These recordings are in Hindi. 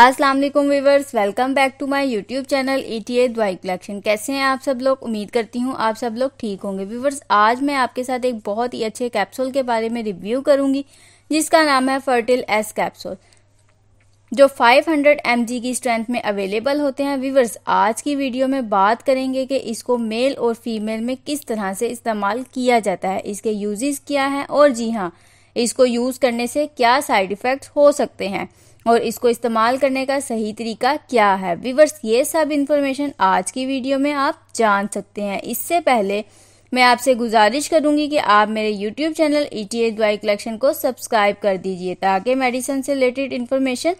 Aslam viewers welcome back to my YouTube channel E T A द्वाई कलेक्शन कैसे हैं आप सब लोग उम्मीद करती हूँ आप सब लोग ठीक होंगे व्यूवर्स आज मैं आपके साथ एक बहुत ही अच्छे कैप्सूल के बारे में रिव्यू करूंगी जिसका नाम है फर्टिल एस कैप्सूल जो 500 हंड्रेड की स्ट्रेंथ में अवेलेबल होते हैं व्यूवर्स आज की वीडियो में बात करेंगे कि इसको मेल और फीमेल में किस तरह से इस्तेमाल किया जाता है इसके यूजेस क्या हैं और जी हाँ इसको यूज़ करने से क्या साइड इफ़ेक्ट हो सकते हैं और इसको इस्तेमाल करने का सही तरीका क्या है विवर्स ये सब इन्फॉर्मेशन आज की वीडियो में आप जान सकते हैं इससे पहले मैं आपसे गुजारिश करूंगी कि आप मेरे यूट्यूब चैनल ई टी दवाई कलेक्शन को सब्सक्राइब कर दीजिए ताकि मेडिसिन से रिलेटेड इन्फॉर्मेशन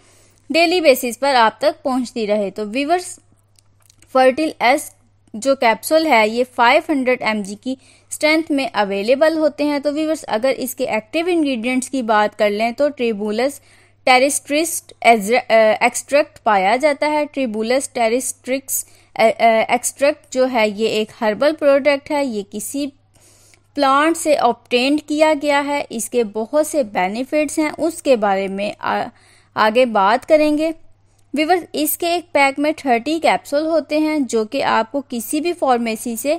डेली बेसिस पर आप तक पहुंचती रहे तो वीवर्स फर्टिल एस जो कैप्सूल है ये 500 हंड्रेड की स्ट्रेंथ में अवेलेबल होते हैं तो वीवर्स अगर इसके एक्टिव इंग्रेडिएंट्स की बात कर लें तो ट्रिबुलस टेरिस्ट्रिस्ट एक्सट्रैक्ट पाया जाता है ट्रिबुलस टेरिस्ट्रिक्स एक्सट्रैक्ट जो है ये एक हर्बल प्रोडक्ट है ये किसी प्लांट से ऑप्टेंड किया गया है इसके बहुत से बेनिफिट्स हैं उसके बारे में आ, आगे बात करेंगे विवर इसके एक पैक में थर्टी कैप्सूल होते हैं जो कि आपको किसी भी फार्मेसी से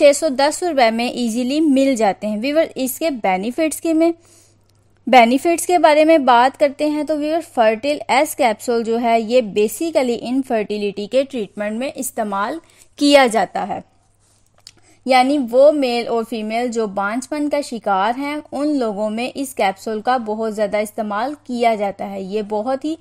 610 रुपए में इजीली मिल जाते हैं विवर इसके बेनिफिट्स के में बेनिफिट्स के बारे में बात करते हैं तो व्यूअर फर्टिल एस कैप्सूल जो है ये बेसिकली इनफर्टिलिटी के ट्रीटमेंट में इस्तेमाल किया जाता है यानी वो मेल और फीमेल जो बांझपन का शिकार हैं उन लोगों में इस कैप्सूल का बहुत ज़्यादा इस्तेमाल किया जाता है ये बहुत ही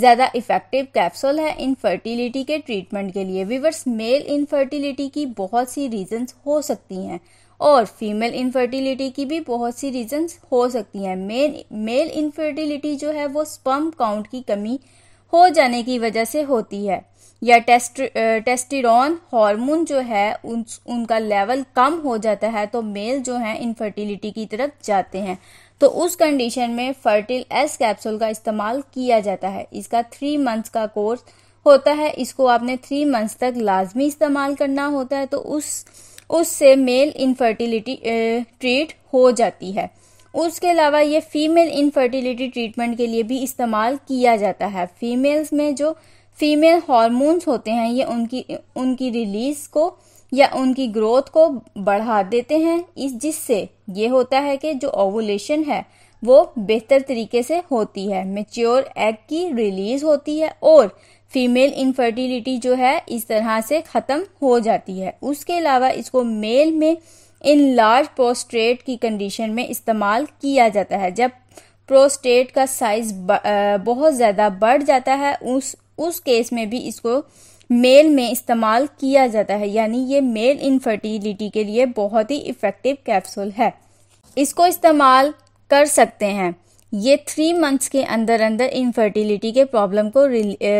ज़्यादा इफ़ेक्टिव कैप्सूल है इनफर्टिलिटी के ट्रीटमेंट के लिए वीवर्स मेल इनफर्टिलिटी की बहुत सी रीजंस हो सकती हैं और फीमेल इनफर्टिलिटी की भी बहुत सी रीजंस हो सकती हैं मेल मेल इनफर्टिलिटी जो है वो स्पर्म काउंट की कमी हो जाने की वजह से होती है या टेस्ट टेस्टिरॉन हार्मोन जो है उन उनका लेवल कम हो जाता है तो मेल जो है इनफर्टिलिटी की तरफ जाते हैं तो उस कंडीशन में फर्टिल एस कैप्सूल का इस्तेमाल किया जाता है इसका थ्री मंथ्स का कोर्स होता है इसको आपने थ्री मंथ्स तक लाजमी इस्तेमाल करना होता है तो उस उससे मेल इनफर्टिलिटी ट्रीट हो जाती है उसके अलावा ये फीमेल इनफर्टिलिटी ट्रीटमेंट के लिए भी इस्तेमाल किया जाता है फीमेल्स में जो फीमेल हॉर्मोन्स होते हैं ये उनकी उनकी रिलीज को या उनकी ग्रोथ को बढ़ा देते हैं इस जिससे ये होता है कि जो ओवुलेशन है वो बेहतर तरीके से होती है मेच्योर एग की रिलीज होती है और फीमेल इनफर्टिलिटी जो है इस तरह से ख़त्म हो जाती है उसके अलावा इसको मेल में इन लार्ज प्रोस्ट्रेट की कंडीशन में इस्तेमाल किया जाता है जब प्रोस्टेट का साइज बहुत ज़्यादा बढ़ जाता है उस उस केस में भी इसको मेल में इस्तेमाल किया जाता है यानी ये मेल इनफर्टिलिटी के लिए बहुत ही इफ़ेक्टिव कैप्सूल है इसको इस्तेमाल कर सकते हैं ये थ्री मंथ्स के अंदर अंदर इनफर्टिलिटी के प्रॉब्लम को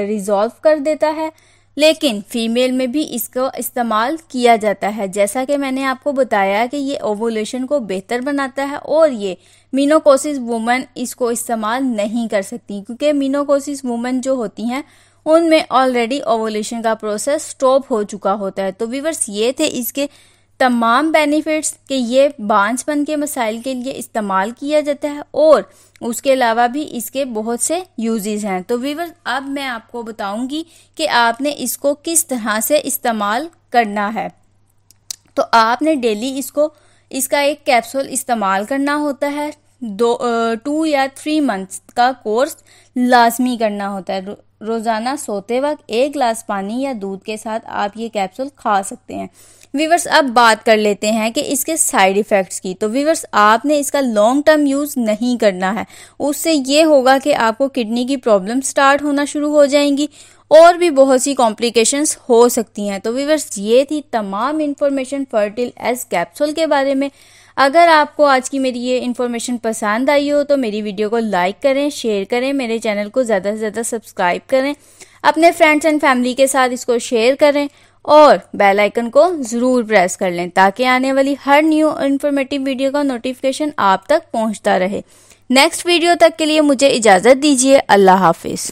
रिजॉल्व कर देता है लेकिन फीमेल में भी इसको इस्तेमाल किया जाता है जैसा कि मैंने आपको बताया कि ये ओवोलेशन को बेहतर बनाता है और ये मीनोकोसिस वुमेन इसको इस्तेमाल नहीं कर सकती क्योंकि मीनोकोसिस वुमेन जो होती हैं उनमें ऑलरेडी ओवोलेशन का प्रोसेस स्टॉप हो चुका होता है तो वीवर्स ये थे इसके तमाम बेनिफिट्स के ये बांझपन के मसाइल के लिए इस्तेमाल किया जाता है और उसके अलावा भी इसके बहुत से यूजेस हैं तो वीवर अब मैं आपको बताऊंगी कि आपने इसको किस तरह से इस्तेमाल करना है तो आपने डेली इसको इसका एक कैप्सूल इस्तेमाल करना होता है दो टू या थ्री मंथ्स का कोर्स लाजमी करना होता है रोज़ाना सोते वक्त एक गिलास पानी या दूध के साथ आप ये कैप्सूल खा सकते हैं वीवर्स अब बात कर लेते हैं कि इसके साइड इफ़ेक्ट्स की तो वीवर्स आपने इसका लॉन्ग टर्म यूज़ नहीं करना है उससे ये होगा कि आपको किडनी की प्रॉब्लम स्टार्ट होना शुरू हो जाएंगी और भी बहुत सी कॉम्प्लिकेशंस हो सकती हैं तो वीवर्स ये थी तमाम इन्फॉर्मेशन फर्टिल एस कैप्सूल के बारे में अगर आपको आज की मेरी ये इन्फॉर्मेशन पसंद आई हो तो मेरी वीडियो को लाइक करें शेयर करें मेरे चैनल को ज़्यादा से ज़्यादा सब्सक्राइब करें अपने फ्रेंड्स एंड फैमिली के साथ इसको शेयर करें और बेल आइकन को ज़रूर प्रेस कर लें ताकि आने वाली हर न्यू इन्फॉर्मेटिव वीडियो का नोटिफिकेशन आप तक पहुंचता रहे नेक्स्ट वीडियो तक के लिए मुझे इजाज़त दीजिए अल्लाह हाफिज़